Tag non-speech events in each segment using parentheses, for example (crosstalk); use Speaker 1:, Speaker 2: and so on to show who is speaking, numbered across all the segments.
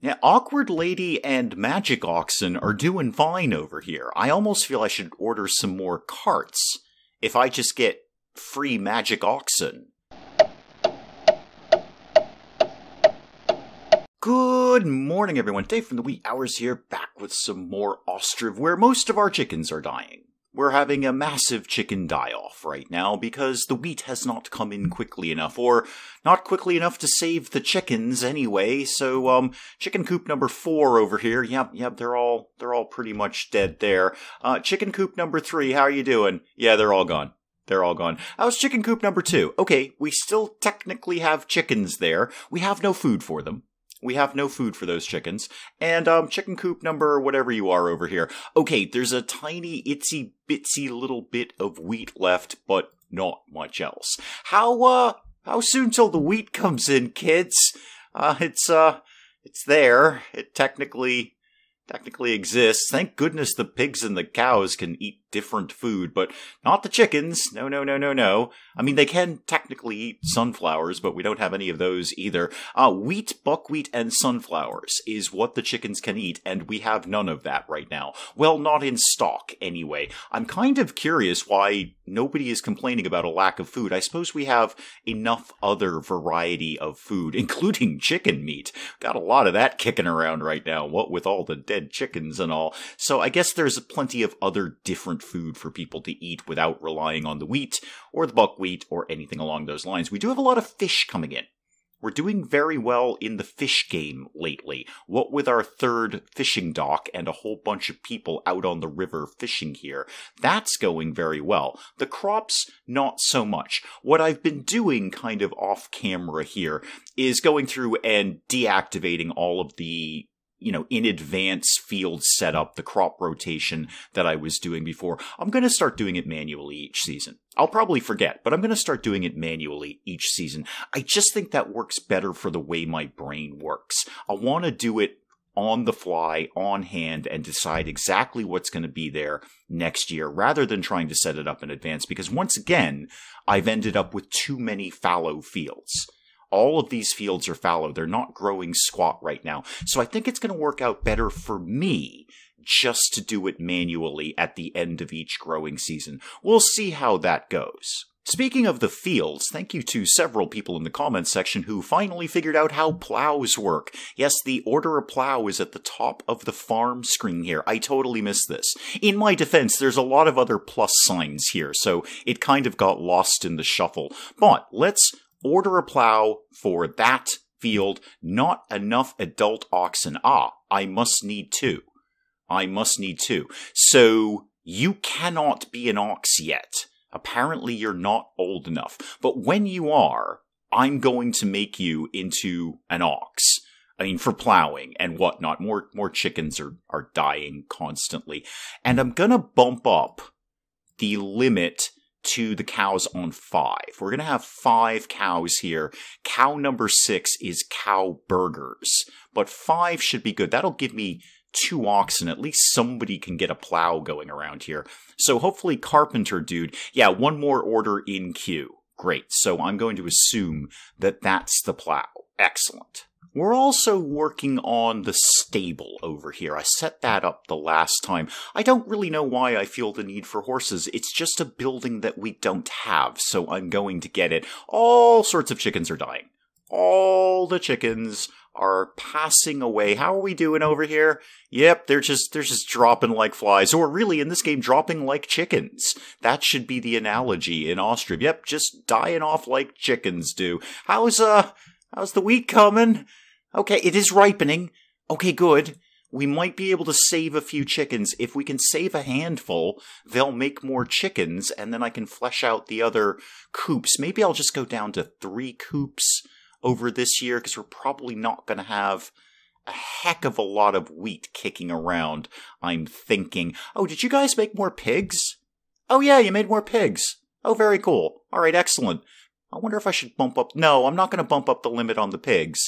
Speaker 1: Yeah, Awkward Lady and Magic Oxen are doing fine over here. I almost feel I should order some more carts if I just get free Magic Oxen. Good morning, everyone. Dave from the Wee Hours here, back with some more ostrich. where most of our chickens are dying. We're having a massive chicken die-off right now because the wheat has not come in quickly enough, or not quickly enough to save the chickens anyway. So, um, chicken coop number four over here. Yep, yep, they're all they're all pretty much dead there. Uh, chicken coop number three. How are you doing? Yeah, they're all gone. They're all gone. How's chicken coop number two? Okay, we still technically have chickens there. We have no food for them. We have no food for those chickens. And um, chicken coop number, whatever you are over here. Okay, there's a tiny, itsy bitsy little bit of wheat left, but not much else. How, uh, how soon till the wheat comes in, kids? Uh, it's, uh, it's there. It technically, technically exists. Thank goodness the pigs and the cows can eat different food, but not the chickens. No, no, no, no, no. I mean, they can technically eat sunflowers, but we don't have any of those either. Uh, wheat, buckwheat, and sunflowers is what the chickens can eat, and we have none of that right now. Well, not in stock, anyway. I'm kind of curious why nobody is complaining about a lack of food. I suppose we have enough other variety of food, (laughs) including chicken meat. Got a lot of that kicking around right now, what with all the dead chickens and all. So I guess there's plenty of other different different food for people to eat without relying on the wheat or the buckwheat or anything along those lines. We do have a lot of fish coming in. We're doing very well in the fish game lately. What with our third fishing dock and a whole bunch of people out on the river fishing here, that's going very well. The crops, not so much. What I've been doing kind of off camera here is going through and deactivating all of the you know, in advance field setup, the crop rotation that I was doing before. I'm going to start doing it manually each season. I'll probably forget, but I'm going to start doing it manually each season. I just think that works better for the way my brain works. I want to do it on the fly, on hand, and decide exactly what's going to be there next year rather than trying to set it up in advance. Because once again, I've ended up with too many fallow fields. All of these fields are fallow. They're not growing squat right now. So I think it's going to work out better for me just to do it manually at the end of each growing season. We'll see how that goes. Speaking of the fields, thank you to several people in the comments section who finally figured out how plows work. Yes, the order of plow is at the top of the farm screen here. I totally missed this. In my defense, there's a lot of other plus signs here, so it kind of got lost in the shuffle. But let's Order a plow for that field. Not enough adult oxen. Ah, I must need two. I must need two. So you cannot be an ox yet. Apparently you're not old enough. But when you are, I'm going to make you into an ox. I mean, for plowing and whatnot. More, more chickens are, are dying constantly. And I'm going to bump up the limit to the cows on five. We're going to have five cows here. Cow number six is cow burgers, but five should be good. That'll give me two oxen. At least somebody can get a plow going around here. So hopefully carpenter dude. Yeah, one more order in queue. Great. So I'm going to assume that that's the plow. Excellent. We're also working on the stable over here. I set that up the last time. I don't really know why I feel the need for horses. It's just a building that we don't have, so I'm going to get it. All sorts of chickens are dying. All the chickens are passing away. How are we doing over here? Yep, they're just they're just dropping like flies, or really in this game, dropping like chickens. That should be the analogy in Austria. Yep, just dying off like chickens do. How's uh how's the wheat coming? Okay, it is ripening. Okay, good. We might be able to save a few chickens. If we can save a handful, they'll make more chickens, and then I can flesh out the other coops. Maybe I'll just go down to three coops over this year, because we're probably not going to have a heck of a lot of wheat kicking around, I'm thinking. Oh, did you guys make more pigs? Oh, yeah, you made more pigs. Oh, very cool. All right, excellent. I wonder if I should bump up. No, I'm not going to bump up the limit on the pigs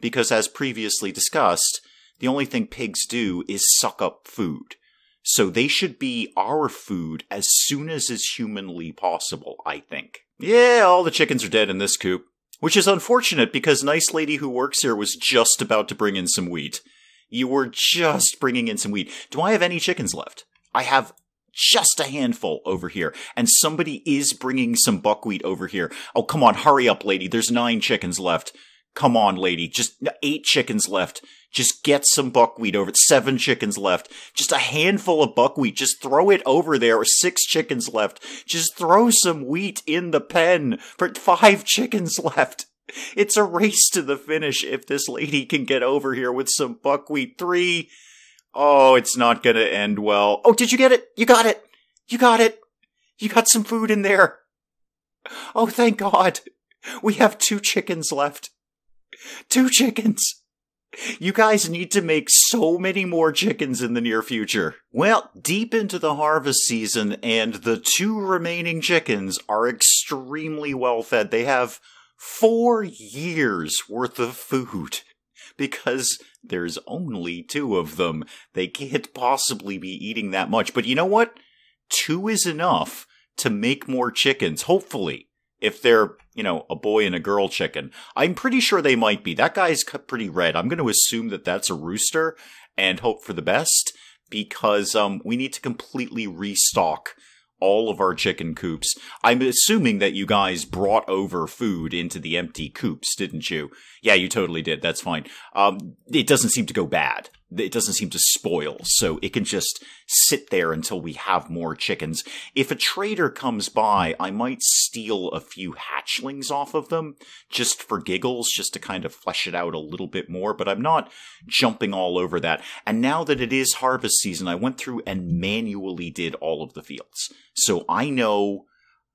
Speaker 1: because as previously discussed, the only thing pigs do is suck up food. So they should be our food as soon as is humanly possible, I think. Yeah, all the chickens are dead in this coop. Which is unfortunate because nice lady who works here was just about to bring in some wheat. You were just bringing in some wheat. Do I have any chickens left? I have just a handful over here. And somebody is bringing some buckwheat over here. Oh, come on, hurry up, lady. There's nine chickens left. Come on, lady. Just eight chickens left. Just get some buckwheat over. Seven chickens left. Just a handful of buckwheat. Just throw it over there. Or six chickens left. Just throw some wheat in the pen for five (laughs) chickens left. It's a race to the finish if this lady can get over here with some buckwheat. Three. Oh, it's not gonna end well. Oh, did you get it? You got it. You got it. You got some food in there. Oh, thank God. We have two chickens left. Two chickens. You guys need to make so many more chickens in the near future. Well, deep into the harvest season, and the two remaining chickens are extremely well fed. They have four years worth of food because there's only two of them. They can't possibly be eating that much. But you know what? Two is enough to make more chickens, hopefully if they're, you know, a boy and a girl chicken. I'm pretty sure they might be. That guy's pretty red. I'm going to assume that that's a rooster and hope for the best because um, we need to completely restock all of our chicken coops. I'm assuming that you guys brought over food into the empty coops, didn't you? Yeah, you totally did. That's fine. Um, it doesn't seem to go bad it doesn't seem to spoil. So it can just sit there until we have more chickens. If a trader comes by, I might steal a few hatchlings off of them just for giggles, just to kind of flesh it out a little bit more. But I'm not jumping all over that. And now that it is harvest season, I went through and manually did all of the fields. So I know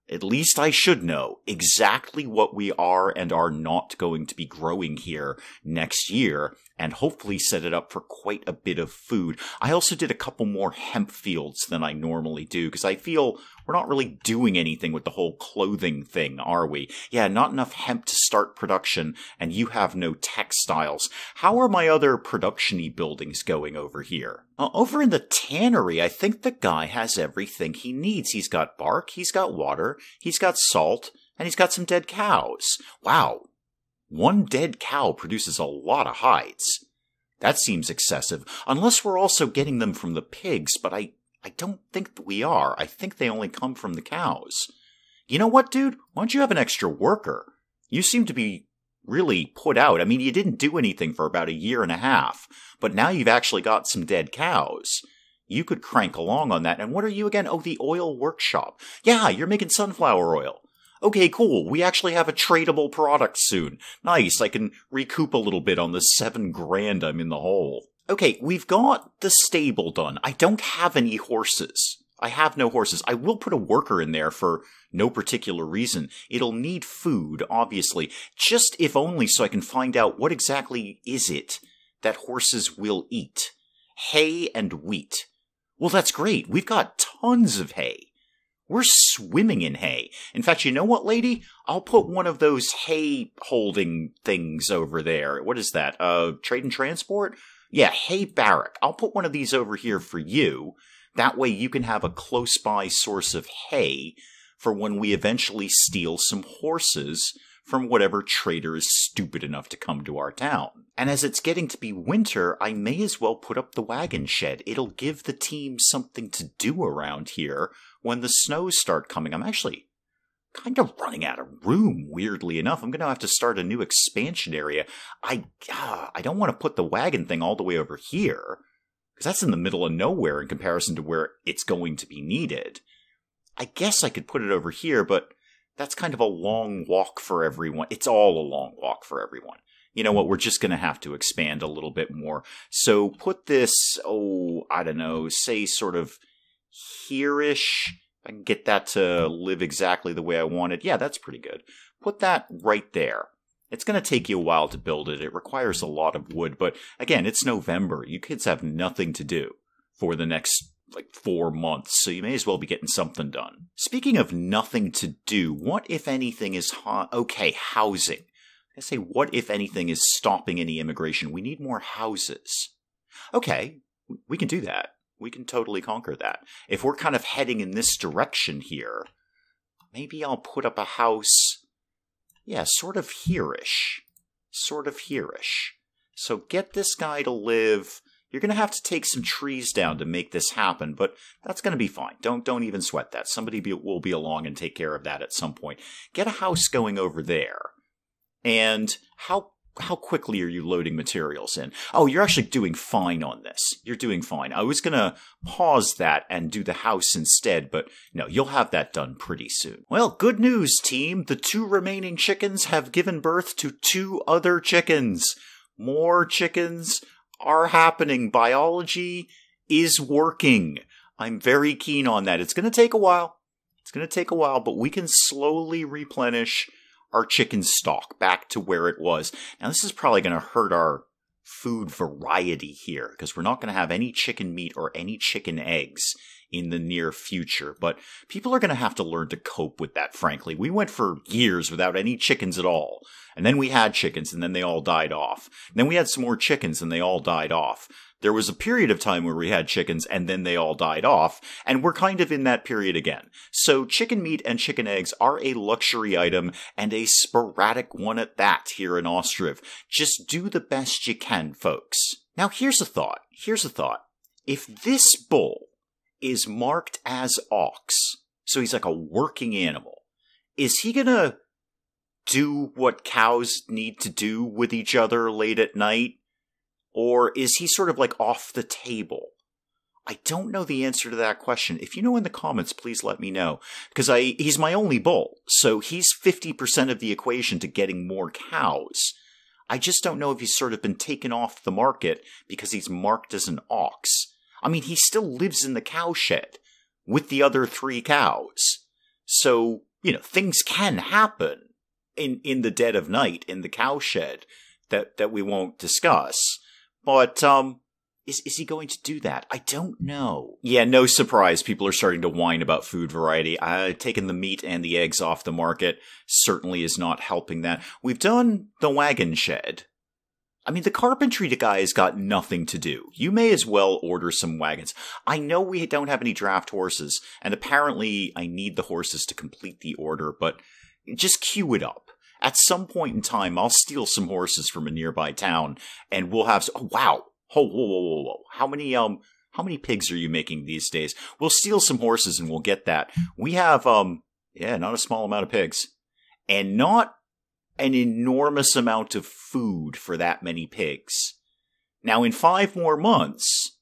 Speaker 1: at least I should know exactly what we are and are not going to be growing here next year and hopefully set it up for quite a bit of food. I also did a couple more hemp fields than I normally do because I feel we're not really doing anything with the whole clothing thing, are we? Yeah, not enough hemp to start production, and you have no textiles. How are my other productiony buildings going over here? Uh, over in the tannery, I think the guy has everything he needs. He's got bark, he's got water, he's got salt, and he's got some dead cows. Wow. One dead cow produces a lot of hides. That seems excessive, unless we're also getting them from the pigs, but I I don't think that we are. I think they only come from the cows. You know what, dude? Why don't you have an extra worker? You seem to be really put out. I mean, you didn't do anything for about a year and a half, but now you've actually got some dead cows. You could crank along on that. And what are you again? Oh, the oil workshop. Yeah, you're making sunflower oil. Okay, cool. We actually have a tradable product soon. Nice. I can recoup a little bit on the seven grand I'm in the hole okay, we've got the stable done. I don't have any horses. I have no horses. I will put a worker in there for no particular reason. It'll need food, obviously, just if only so I can find out what exactly is it that horses will eat. Hay and wheat. Well, that's great. We've got tons of hay. We're swimming in hay. In fact, you know what, lady? I'll put one of those hay holding things over there. What is that? Uh, trade and transport? yeah, hey, Barrack, I'll put one of these over here for you. That way you can have a close by source of hay for when we eventually steal some horses from whatever trader is stupid enough to come to our town. And as it's getting to be winter, I may as well put up the wagon shed. It'll give the team something to do around here when the snows start coming. I'm actually kind of running out of room. Weirdly enough, I'm going to have to start a new expansion area. I uh, I don't want to put the wagon thing all the way over here because that's in the middle of nowhere in comparison to where it's going to be needed. I guess I could put it over here, but that's kind of a long walk for everyone. It's all a long walk for everyone. You know what? We're just going to have to expand a little bit more. So put this, oh, I don't know, say sort of here ish I can get that to live exactly the way I want it. Yeah, that's pretty good. Put that right there. It's going to take you a while to build it. It requires a lot of wood, but again, it's November. You kids have nothing to do for the next like four months, so you may as well be getting something done. Speaking of nothing to do, what if anything is okay? Housing. I say, what if anything is stopping any immigration? We need more houses. Okay, we can do that we can totally conquer that. If we're kind of heading in this direction here, maybe I'll put up a house, yeah, sort of hereish, sort of hereish. So get this guy to live. You're going to have to take some trees down to make this happen, but that's going to be fine. Don't don't even sweat that. Somebody be, will be along and take care of that at some point. Get a house going over there. And how how quickly are you loading materials in? Oh, you're actually doing fine on this. You're doing fine. I was going to pause that and do the house instead, but no, you'll have that done pretty soon. Well, good news, team. The two remaining chickens have given birth to two other chickens. More chickens are happening. Biology is working. I'm very keen on that. It's going to take a while. It's going to take a while, but we can slowly replenish – our chicken stock back to where it was. Now, this is probably going to hurt our food variety here because we're not going to have any chicken meat or any chicken eggs in the near future. But people are going to have to learn to cope with that, frankly. We went for years without any chickens at all. And then we had chickens and then they all died off. And then we had some more chickens and they all died off there was a period of time where we had chickens and then they all died off, and we're kind of in that period again. So chicken meat and chicken eggs are a luxury item and a sporadic one at that here in Ostrov. Just do the best you can, folks. Now here's a thought. Here's a thought. If this bull is marked as ox, so he's like a working animal, is he gonna do what cows need to do with each other late at night? Or is he sort of like off the table? I don't know the answer to that question. If you know in the comments, please let me know. Because I he's my only bull, so he's 50% of the equation to getting more cows. I just don't know if he's sort of been taken off the market because he's marked as an ox. I mean, he still lives in the cowshed with the other three cows. So, you know, things can happen in in the dead of night in the cowshed that that we won't discuss. But um, is is he going to do that? I don't know. Yeah, no surprise. People are starting to whine about food variety. Uh, taking the meat and the eggs off the market certainly is not helping that. We've done the wagon shed. I mean, the carpentry guy has got nothing to do. You may as well order some wagons. I know we don't have any draft horses, and apparently I need the horses to complete the order, but just queue it up at some point in time, I'll steal some horses from a nearby town and we'll have, oh, wow. Oh, whoa, whoa, whoa, whoa. How many, um, how many pigs are you making these days? We'll steal some horses and we'll get that. We have, um, yeah, not a small amount of pigs and not an enormous amount of food for that many pigs. Now, in five more months,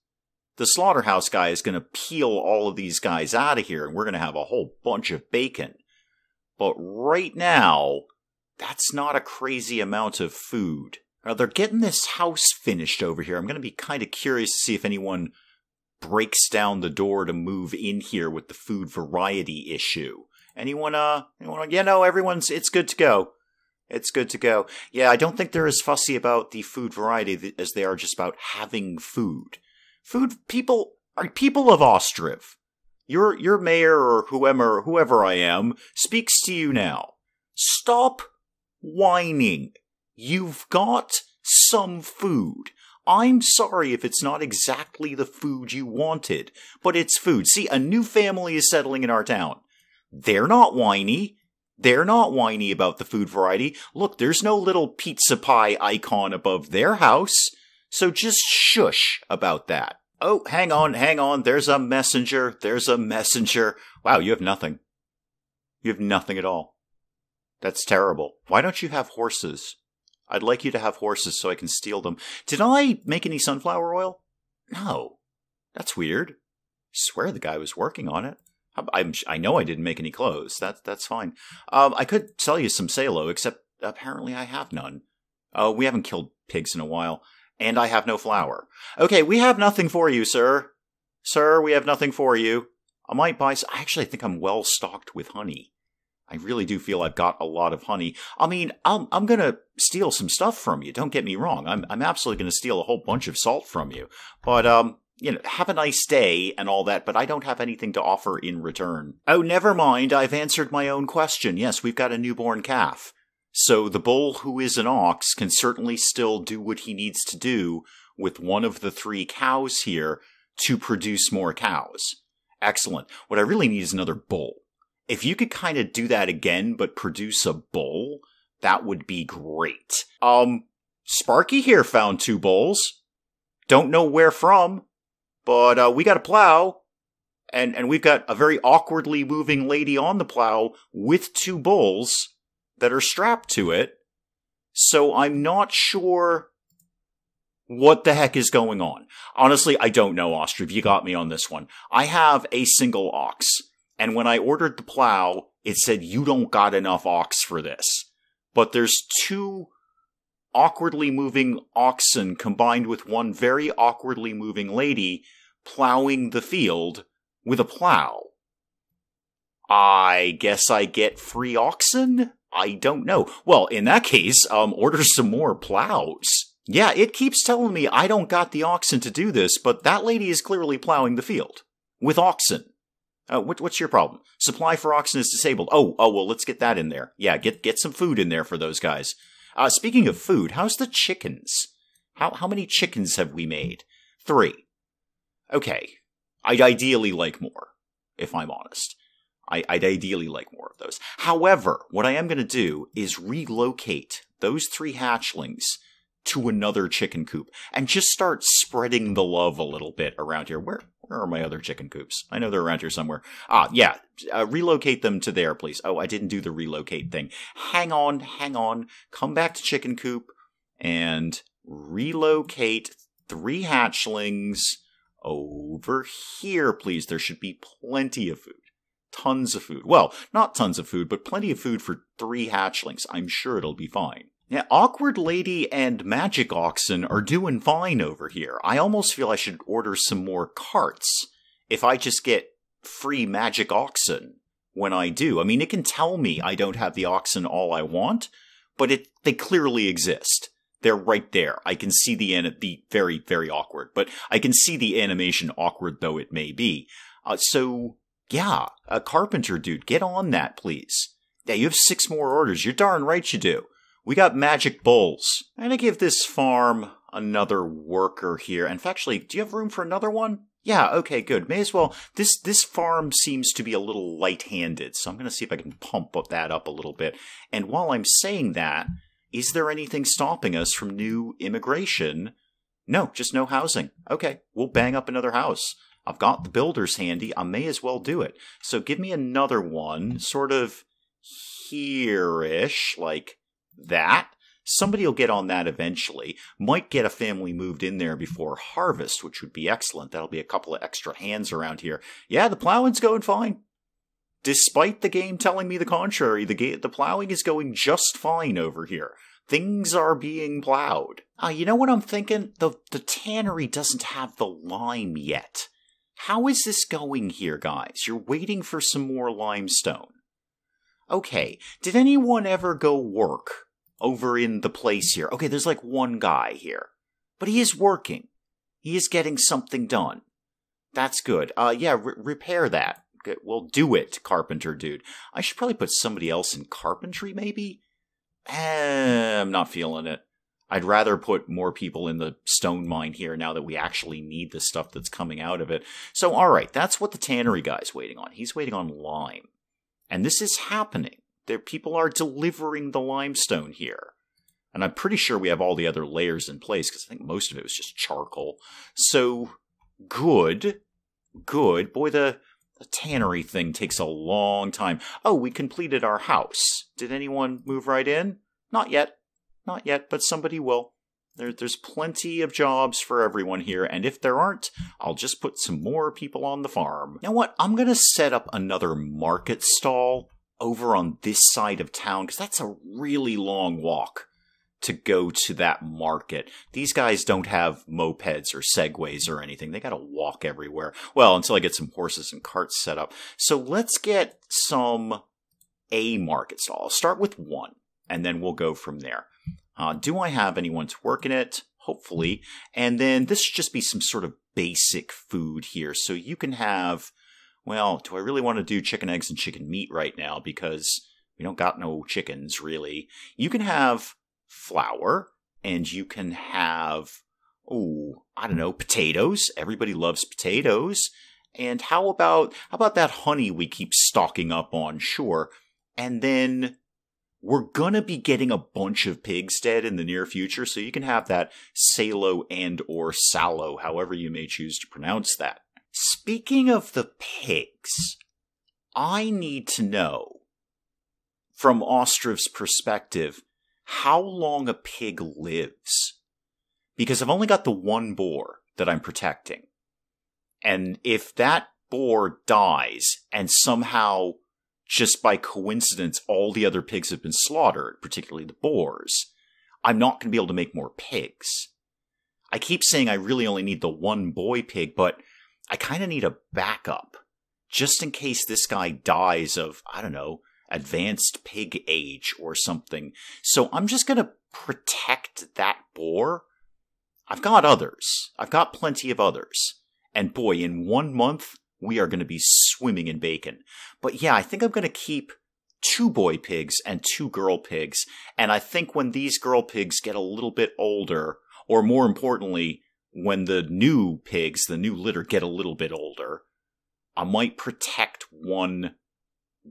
Speaker 1: the slaughterhouse guy is going to peel all of these guys out of here and we're going to have a whole bunch of bacon. But right now, that's not a crazy amount of food. Now they're getting this house finished over here. I'm going to be kind of curious to see if anyone breaks down the door to move in here with the food variety issue. Anyone, uh, anyone, you yeah, know, everyone's, it's good to go. It's good to go. Yeah, I don't think they're as fussy about the food variety as they are just about having food. Food, people, are people of Ostriv. Your, your mayor or whoever, whoever I am speaks to you now. Stop whining. You've got some food. I'm sorry if it's not exactly the food you wanted, but it's food. See, a new family is settling in our town. They're not whiny. They're not whiny about the food variety. Look, there's no little pizza pie icon above their house. So just shush about that. Oh, hang on, hang on. There's a messenger. There's a messenger. Wow, you have nothing. You have nothing at all. That's terrible. Why don't you have horses? I'd like you to have horses so I can steal them. Did I make any sunflower oil? No. That's weird. I swear the guy was working on it. I'm, I know I didn't make any clothes. That, that's fine. Um, I could sell you some Salo, except apparently I have none. Oh, we haven't killed pigs in a while, and I have no flour. Okay, we have nothing for you, sir. Sir, we have nothing for you. I might buy. Some, actually, I think I'm well stocked with honey. I really do feel I've got a lot of honey. I mean, I'm, I'm going to steal some stuff from you. Don't get me wrong. I'm, I'm absolutely going to steal a whole bunch of salt from you. But, um, you know, have a nice day and all that, but I don't have anything to offer in return. Oh, never mind. I've answered my own question. Yes, we've got a newborn calf. So the bull who is an ox can certainly still do what he needs to do with one of the three cows here to produce more cows. Excellent. What I really need is another bull if you could kind of do that again, but produce a bowl, that would be great. Um, Sparky here found two bowls. Don't know where from, but uh, we got a plow, and and we've got a very awkwardly moving lady on the plow with two bowls that are strapped to it. So I'm not sure what the heck is going on. Honestly, I don't know, Ostrov. You got me on this one. I have a single ox. And when I ordered the plow, it said, you don't got enough ox for this. But there's two awkwardly moving oxen combined with one very awkwardly moving lady plowing the field with a plow. I guess I get free oxen? I don't know. Well, in that case, um, order some more plows. Yeah, it keeps telling me I don't got the oxen to do this, but that lady is clearly plowing the field with oxen. Oh, what, what's your problem? Supply for oxen is disabled. Oh, oh, well, let's get that in there. Yeah, get get some food in there for those guys. Uh, speaking of food, how's the chickens? How how many chickens have we made? Three. Okay, I'd ideally like more, if I'm honest. I, I'd ideally like more of those. However, what I am going to do is relocate those three hatchlings to another chicken coop and just start spreading the love a little bit around here. Where where are my other chicken coops? I know they're around here somewhere. Ah, yeah, uh, relocate them to there, please. Oh, I didn't do the relocate thing. Hang on, hang on. Come back to chicken coop and relocate three hatchlings over here, please. There should be plenty of food. Tons of food. Well, not tons of food, but plenty of food for three hatchlings. I'm sure it'll be fine. Yeah, Awkward Lady and Magic Oxen are doing fine over here. I almost feel I should order some more carts if I just get free Magic Oxen when I do. I mean, it can tell me I don't have the oxen all I want, but it they clearly exist. They're right there. I can see the an- the very very awkward, but I can see the animation awkward though it may be. Uh, so yeah, a carpenter dude, get on that please. Yeah, you have six more orders. You're darn right you do. We got magic bowls. I'm gonna give this farm another worker here. And actually, do you have room for another one? Yeah, okay, good. May as well. This this farm seems to be a little light-handed, so I'm going to see if I can pump that up a little bit. And while I'm saying that, is there anything stopping us from new immigration? No, just no housing. Okay, we'll bang up another house. I've got the builders handy. I may as well do it. So give me another one, sort of here-ish, like that. Somebody will get on that eventually. Might get a family moved in there before harvest, which would be excellent. That'll be a couple of extra hands around here. Yeah, the plowing's going fine. Despite the game telling me the contrary, the, ga- the plowing is going just fine over here things are being plowed. Uh, you know what I'm thinking? The, the tannery doesn't have the lime yet. How is this going here, guys? You're waiting for some more limestone. Okay, did anyone ever go work over in the place here. Okay, there's like one guy here, but he is working. He is getting something done. That's good. Uh, yeah, repair that. we Well, do it, carpenter dude. I should probably put somebody else in carpentry, maybe? Eh, I'm not feeling it. I'd rather put more people in the stone mine here now that we actually need the stuff that's coming out of it. So, all right, that's what the tannery guy's waiting on. He's waiting on lime. And this is happening. There, people are delivering the limestone here. And I'm pretty sure we have all the other layers in place because I think most of it was just charcoal. So good, good. Boy, the, the tannery thing takes a long time. Oh, we completed our house. Did anyone move right in? Not yet. Not yet, but somebody will. There, there's plenty of jobs for everyone here, and if there aren't, I'll just put some more people on the farm. You know what? I'm gonna set up another market stall over on this side of town because that's a really long walk to go to that market. These guys don't have mopeds or segways or anything. They got to walk everywhere. Well, until I get some horses and carts set up. So let's get some A market stall. I'll start with one and then we'll go from there. Uh, do I have anyone to work in it? Hopefully. And then this should just be some sort of basic food here. So you can have well, do I really want to do chicken eggs and chicken meat right now because we don't got no chickens really? You can have flour and you can have, oh, I don't know, potatoes. Everybody loves potatoes. And how about, how about that honey we keep stocking up on? Sure. And then we're going to be getting a bunch of pigs dead in the near future. So you can have that salo and or sallow, however you may choose to pronounce that. Speaking of the pigs, I need to know from Ostrov's perspective how long a pig lives. Because I've only got the one boar that I'm protecting. And if that boar dies and somehow just by coincidence all the other pigs have been slaughtered, particularly the boars, I'm not going to be able to make more pigs. I keep saying I really only need the one boy pig, but I kind of need a backup just in case this guy dies of, I don't know, advanced pig age or something. So I'm just going to protect that boar. I've got others. I've got plenty of others. And boy, in one month, we are going to be swimming in bacon. But yeah, I think I'm going to keep two boy pigs and two girl pigs. And I think when these girl pigs get a little bit older, or more importantly, when the new pigs, the new litter, get a little bit older, I might protect one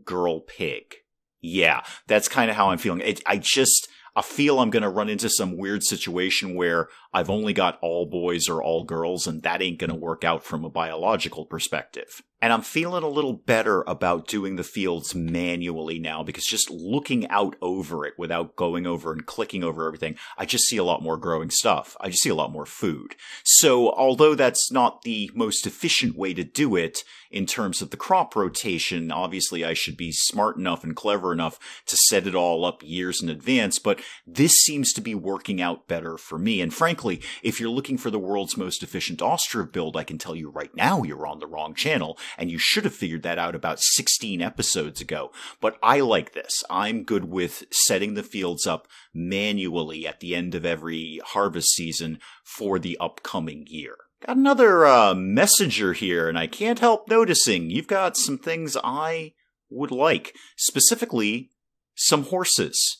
Speaker 1: girl pig. Yeah, that's kind of how I'm feeling. It, I just, I feel I'm going to run into some weird situation where I've only got all boys or all girls, and that ain't going to work out from a biological perspective. And I'm feeling a little better about doing the fields manually now because just looking out over it without going over and clicking over everything, I just see a lot more growing stuff. I just see a lot more food. So although that's not the most efficient way to do it in terms of the crop rotation, obviously I should be smart enough and clever enough to set it all up years in advance, but this seems to be working out better for me. And frankly, if you're looking for the world's most efficient ostrich build, I can tell you right now you're on the wrong channel and you should have figured that out about 16 episodes ago. But I like this. I'm good with setting the fields up manually at the end of every harvest season for the upcoming year. Got another uh, messenger here, and I can't help noticing you've got some things I would like, specifically some horses.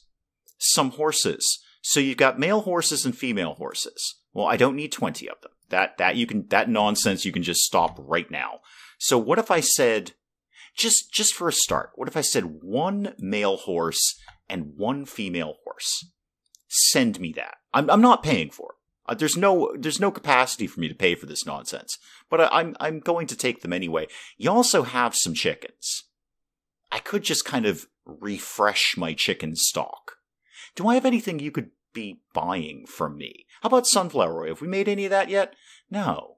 Speaker 1: Some horses. So you've got male horses and female horses. Well, I don't need 20 of them. That that you can that nonsense you can just stop right now. So what if I said just just for a start, what if I said one male horse and one female horse? Send me that. I'm I'm not paying for it. Uh, there's no there's no capacity for me to pay for this nonsense. But I, I'm I'm going to take them anyway. You also have some chickens. I could just kind of refresh my chicken stock. Do I have anything you could be buying from me. How about sunflower oil? Have we made any of that yet? No.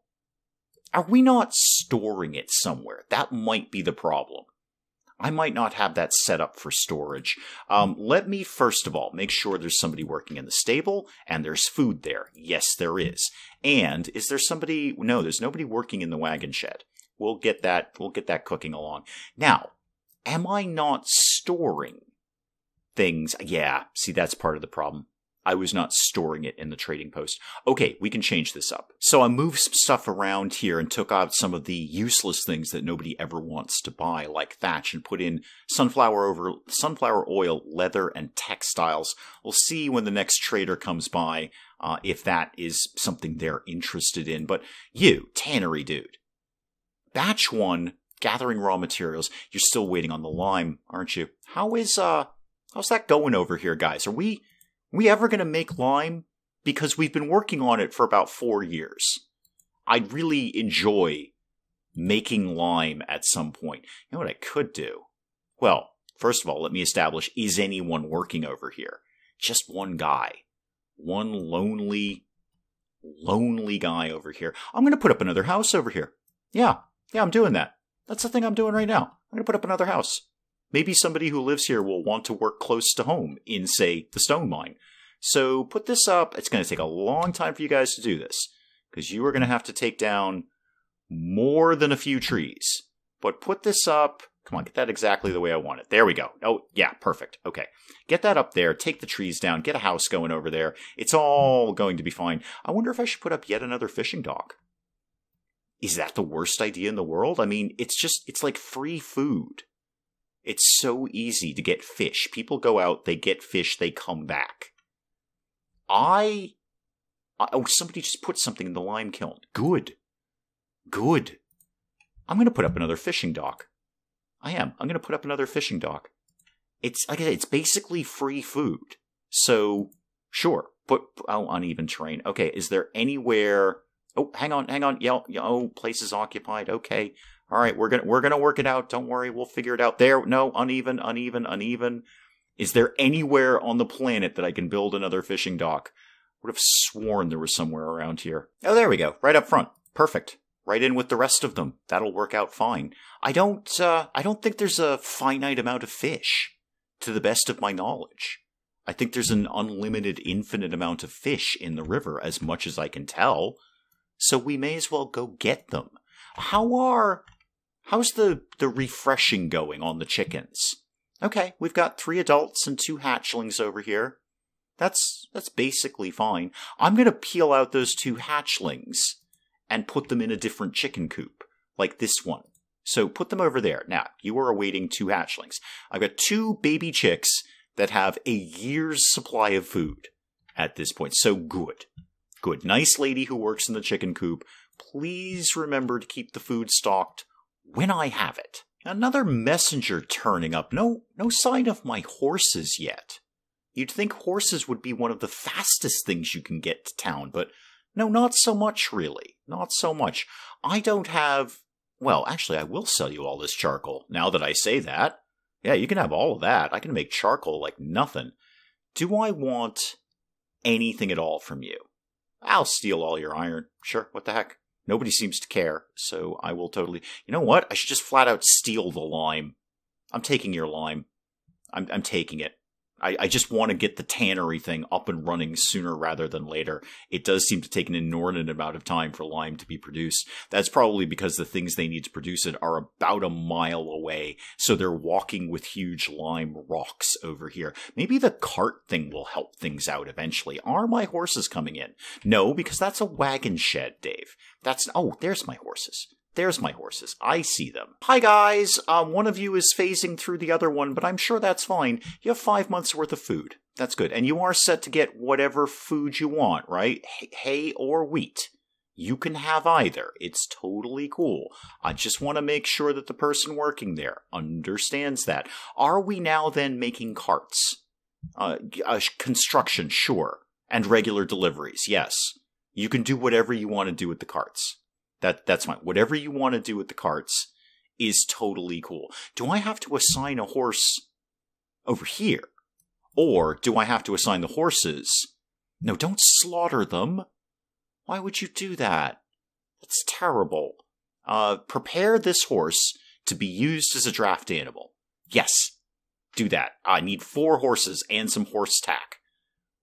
Speaker 1: Are we not storing it somewhere? That might be the problem. I might not have that set up for storage. Um, let me, first of all, make sure there's somebody working in the stable and there's food there. Yes, there is. And is there somebody? No, there's nobody working in the wagon shed. We'll get that. We'll get that cooking along. Now, am I not storing things? Yeah. See, that's part of the problem. I was not storing it in the trading post. Okay, we can change this up. So I moved some stuff around here and took out some of the useless things that nobody ever wants to buy, like thatch, and put in sunflower over sunflower oil, leather, and textiles. We'll see when the next trader comes by uh, if that is something they're interested in. But you, tannery dude, batch one, gathering raw materials. You're still waiting on the lime, aren't you? How is uh, how's that going over here, guys? Are we we ever going to make Lime? Because we've been working on it for about four years. I would really enjoy making Lime at some point. You know what I could do? Well, first of all, let me establish is anyone working over here? Just one guy. One lonely, lonely guy over here. I'm going to put up another house over here. Yeah. Yeah, I'm doing that. That's the thing I'm doing right now. I'm going to put up another house. Maybe somebody who lives here will want to work close to home in, say, the stone mine. So put this up. It's going to take a long time for you guys to do this because you are going to have to take down more than a few trees. But put this up. Come on, get that exactly the way I want it. There we go. Oh, yeah, perfect. Okay. Get that up there. Take the trees down. Get a house going over there. It's all going to be fine. I wonder if I should put up yet another fishing dock. Is that the worst idea in the world? I mean, it's just, it's like free food. It's so easy to get fish. People go out, they get fish, they come back. I, I oh, somebody just put something in the lime kiln. Good, good. I'm gonna put up another fishing dock. I am. I'm gonna put up another fishing dock. It's like I said, it's basically free food. So sure, put oh uneven terrain. Okay, is there anywhere? Oh, hang on, hang on. Yeah, yeah, oh, place is occupied. Okay, all right, we're gonna we're gonna work it out. Don't worry, we'll figure it out. There, no, uneven, uneven, uneven. Is there anywhere on the planet that I can build another fishing dock? Would have sworn there was somewhere around here. Oh, there we go. Right up front. Perfect. Right in with the rest of them. That'll work out fine. I don't uh, I don't think there's a finite amount of fish, to the best of my knowledge. I think there's an unlimited, infinite amount of fish in the river, as much as I can tell. So we may as well go get them. How are How's the, the refreshing going on the chickens? Okay, we've got three adults and two hatchlings over here. That's, that's basically fine. I'm going to peel out those two hatchlings and put them in a different chicken coop, like this one. So put them over there. Now, you are awaiting two hatchlings. I've got two baby chicks that have a year's supply of food at this point. So good. Good. Nice lady who works in the chicken coop. Please remember to keep the food stocked when I have it. Another messenger turning up. No, no sign of my horses yet. You'd think horses would be one of the fastest things you can get to town, but no, not so much, really. Not so much. I don't have. Well, actually, I will sell you all this charcoal, now that I say that. Yeah, you can have all of that. I can make charcoal like nothing. Do I want anything at all from you? I'll steal all your iron. Sure, what the heck? Nobody seems to care, so I will totally. You know what? I should just flat out steal the lime. I'm taking your lime. I'm, I'm taking it. I, I just want to get the tannery thing up and running sooner rather than later. It does seem to take an inordinate amount of time for lime to be produced. That's probably because the things they need to produce it are about a mile away. So they're walking with huge lime rocks over here. Maybe the cart thing will help things out eventually. Are my horses coming in? No, because that's a wagon shed, Dave. That's, oh, there's my horses. There's my horses. I see them. Hi, guys. Um, one of you is phasing through the other one, but I'm sure that's fine. You have five months worth of food. That's good. And you are set to get whatever food you want, right? hay or wheat. You can have either. It's totally cool. I just want to make sure that the person working there understands that. Are we now then making carts? Uh, uh, construction, sure. And regular deliveries, yes. You can do whatever you want to do with the carts. That that's fine. Whatever you want to do with the carts is totally cool. Do I have to assign a horse over here? Or do I have to assign the horses? No, don't slaughter them. Why would you do that? That's terrible. Uh, prepare this horse to be used as a draft animal. Yes, do that. I need four horses and some horse tack.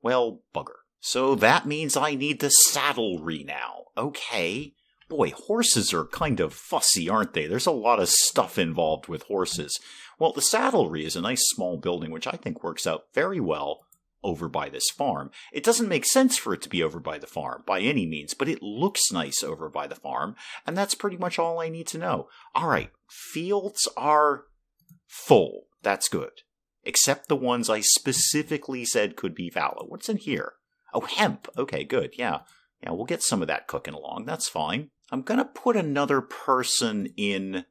Speaker 1: Well, bugger. So that means I need the saddlery now. Okay boy, horses are kind of fussy, aren't they? There's a lot of stuff involved with horses. Well, the saddlery is a nice small building, which I think works out very well over by this farm. It doesn't make sense for it to be over by the farm by any means, but it looks nice over by the farm, and that's pretty much all I need to know. All right, fields are full. That's good. Except the ones I specifically said could be fallow. What's in here? Oh, hemp. Okay, good. Yeah. Yeah, we'll get some of that cooking along. That's fine. I'm going to put another person in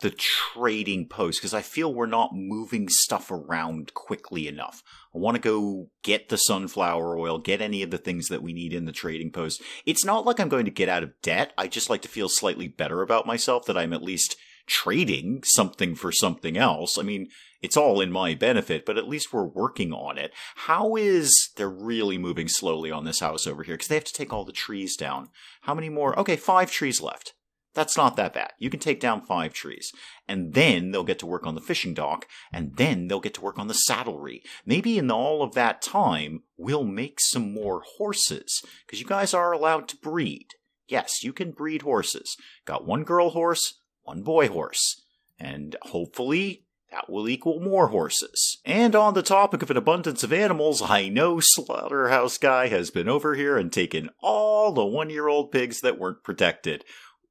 Speaker 1: the trading post because I feel we're not moving stuff around quickly enough. I want to go get the sunflower oil, get any of the things that we need in the trading post. It's not like I'm going to get out of debt. I just like to feel slightly better about myself that I'm at least – trading something for something else. I mean, it's all in my benefit, but at least we're working on it. How is they're really moving slowly on this house over here? Because they have to take all the trees down. How many more? Okay, five trees left. That's not that bad. You can take down five trees. And then they'll get to work on the fishing dock, and then they'll get to work on the saddlery. Maybe in all of that time, we'll make some more horses, because you guys are allowed to breed. Yes, you can breed horses. Got one girl horse, one boy horse. And hopefully, that will equal more horses. And on the topic of an abundance of animals, I know Slaughterhouse Guy has been over here and taken all the one year old pigs that weren't protected.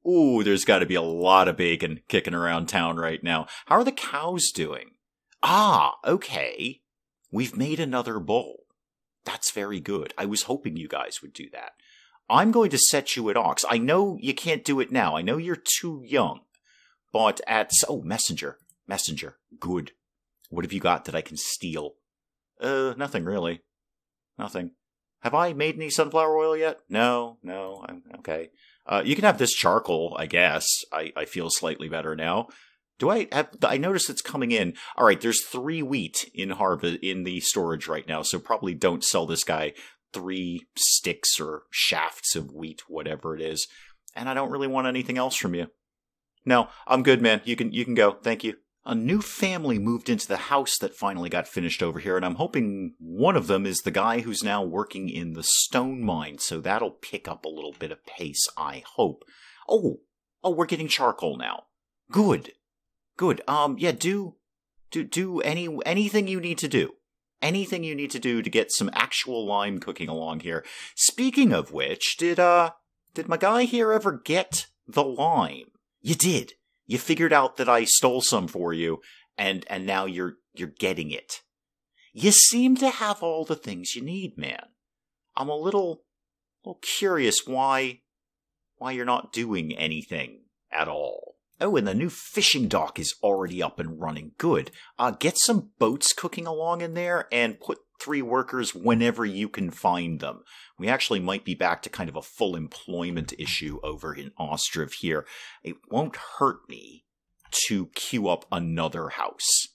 Speaker 1: Ooh, there's got to be a lot of bacon kicking around town right now. How are the cows doing? Ah, okay. We've made another bull. That's very good. I was hoping you guys would do that. I'm going to set you at ox. I know you can't do it now. I know you're too young. But at oh messenger, messenger, good. What have you got that I can steal? Uh, nothing really. Nothing. Have I made any sunflower oil yet? No, no. I'm okay. Uh, you can have this charcoal, I guess. I, I feel slightly better now. Do I have? I notice it's coming in. All right, there's three wheat in harvest in the storage right now, so probably don't sell this guy three sticks or shafts of wheat, whatever it is. And I don't really want anything else from you. No, I'm good, man. You can you can go. Thank you. A new family moved into the house that finally got finished over here, and I'm hoping one of them is the guy who's now working in the stone mine, so that'll pick up a little bit of pace, I hope. Oh, oh, we're getting charcoal now. Good. Good. Um, yeah, do do do any anything you need to do. Anything you need to do to get some actual lime cooking along here. Speaking of which, did uh did my guy here ever get the lime? You did. You figured out that I stole some for you, and and now you're you're getting it. You seem to have all the things you need, man. I'm a little, a little curious why why you're not doing anything at all. Oh, and the new fishing dock is already up and running. Good. Uh, get some boats cooking along in there and put three workers whenever you can find them. We actually might be back to kind of a full employment issue over in Ostrov here. It won't hurt me to queue up another house.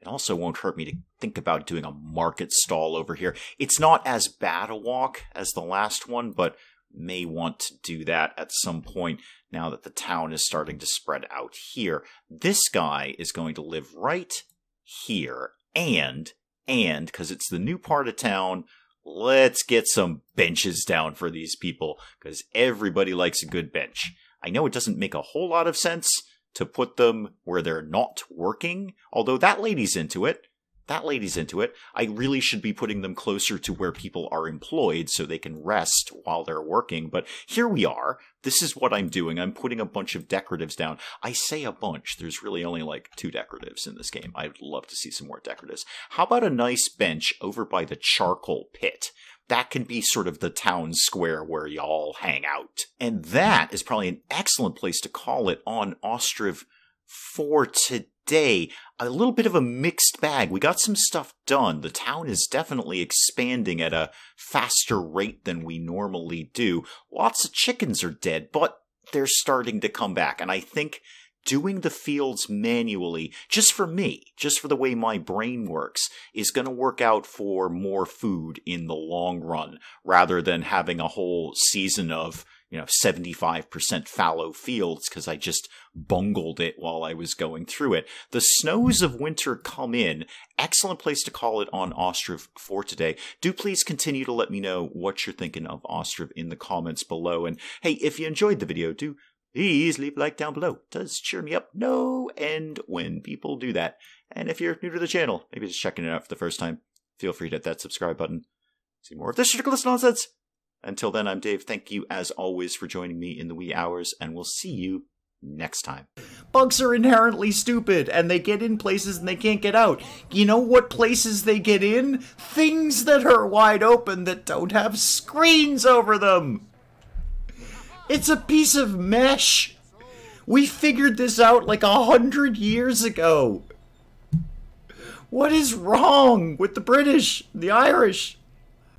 Speaker 1: It also won't hurt me to think about doing a market stall over here. It's not as bad a walk as the last one, but may want to do that at some point now that the town is starting to spread out here. This guy is going to live right here and and because it's the new part of town let's get some benches down for these people because everybody likes a good bench i know it doesn't make a whole lot of sense to put them where they're not working although that lady's into it that lady's into it. I really should be putting them closer to where people are employed so they can rest while they're working. But here we are. This is what I'm doing. I'm putting a bunch of decoratives down. I say a bunch. There's really only like two decoratives in this game. I'd love to see some more decoratives. How about a nice bench over by the charcoal pit? that can be sort of the town square where y'all hang out. And that is probably an excellent place to call it on Ostriv for today day, a little bit of a mixed bag. We got some stuff done. The town is definitely expanding at a faster rate than we normally do. Lots of chickens are dead, but they're starting to come back. And I think doing the fields manually, just for me, just for the way my brain works, is going to work out for more food in the long run rather than having a whole season of you know 75% fallow fields because I just bungled it while I was going through it. The snows of winter come in. Excellent place to call it on Ostrov for today. Do please continue to let me know what you're thinking of Ostrov in the comments below. And hey, if you enjoyed the video, do please leave a like down below. It does cheer me up no end when people do that. And if you're new to the channel, maybe just checking it out for the first time, feel free to hit that subscribe button. See more of this ridiculous nonsense until then, I'm Dave. Thank you, as always, for joining me in the wee hours, and we'll see you next time. Bugs are inherently stupid, and they get in places and they can't get out. You know what places they get in? Things that are wide open that don't have screens over them. It's a piece of mesh. We figured this out like a hundred years ago. What is wrong with the British, the Irish?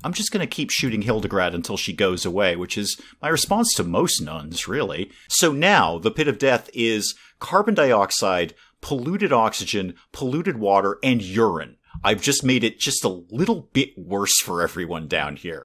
Speaker 1: I'm just going to keep shooting Hildegrad until she goes away, which is my response to most nuns, really. So now the pit of death is carbon dioxide, polluted oxygen, polluted water, and urine. I've just made it just a little bit worse for everyone down here.